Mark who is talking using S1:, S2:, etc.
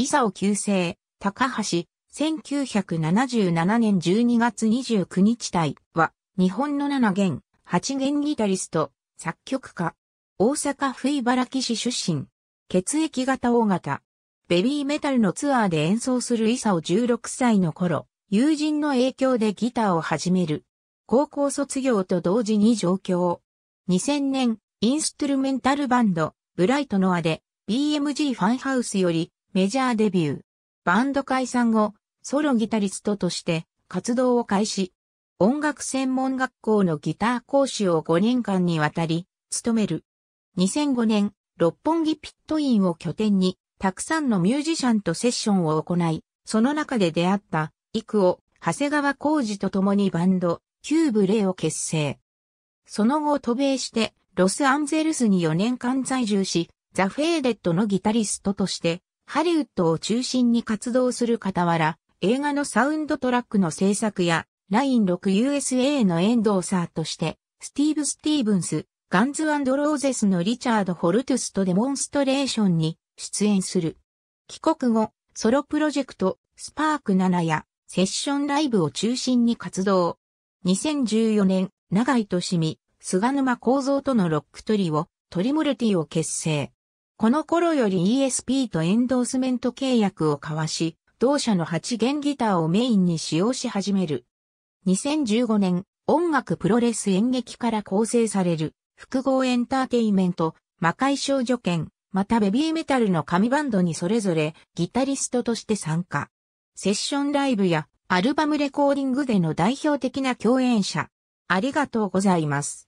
S1: 伊佐尾旧姓、高橋、1977年12月29日体は、日本の7弦、8弦ギタリスト、作曲家。大阪府茨城市出身。血液型大型。ベビーメタルのツアーで演奏する伊佐尾16歳の頃、友人の影響でギターを始める。高校卒業と同時に上京。2000年、インストゥルメンタルバンド、ブライトノアで、BMG ファンハウスより、メジャーデビュー。バンド解散後、ソロギタリストとして活動を開始。音楽専門学校のギター講師を5年間にわたり、務める。2005年、六本木ピットインを拠点に、たくさんのミュージシャンとセッションを行い、その中で出会った、イクオ、長谷川浩二と共にバンド、キューブレイを結成。その後渡米して、ロスアンゼルスに4年間在住し、ザ・フェーデッドのギタリストとしてハリウッドを中心に活動する傍ら、映画のサウンドトラックの制作や、ライン 6USA のエンドーサーとして、スティーブ・スティーブンス、ガンズローゼスのリチャード・ホルトゥスとデモンストレーションに出演する。帰国後、ソロプロジェクト、スパーク7やセッションライブを中心に活動。2014年、長井としみ、菅沼構三とのロックトリオ、トリモルティを結成。この頃より ESP とエンドースメント契約を交わし、同社の8弦ギターをメインに使用し始める。2015年、音楽プロレス演劇から構成される、複合エンターテイメント、魔界少女権、またベビーメタルの神バンドにそれぞれギタリストとして参加。セッションライブやアルバムレコーディングでの代表的な共演者。ありがとうございます。